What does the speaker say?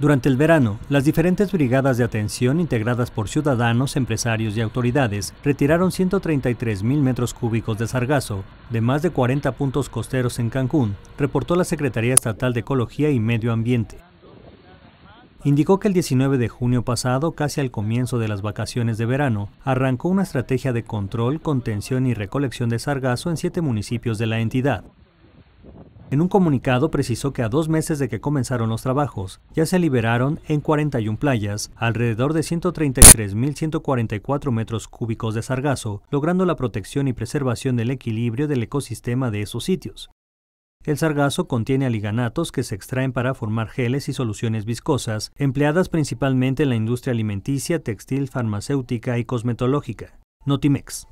Durante el verano, las diferentes brigadas de atención integradas por ciudadanos, empresarios y autoridades retiraron 133 mil metros cúbicos de sargazo de más de 40 puntos costeros en Cancún, reportó la Secretaría Estatal de Ecología y Medio Ambiente. Indicó que el 19 de junio pasado, casi al comienzo de las vacaciones de verano, arrancó una estrategia de control, contención y recolección de sargazo en siete municipios de la entidad. En un comunicado precisó que a dos meses de que comenzaron los trabajos, ya se liberaron en 41 playas alrededor de 133.144 metros cúbicos de sargazo, logrando la protección y preservación del equilibrio del ecosistema de esos sitios. El sargazo contiene aliganatos que se extraen para formar geles y soluciones viscosas, empleadas principalmente en la industria alimenticia, textil, farmacéutica y cosmetológica. Notimex.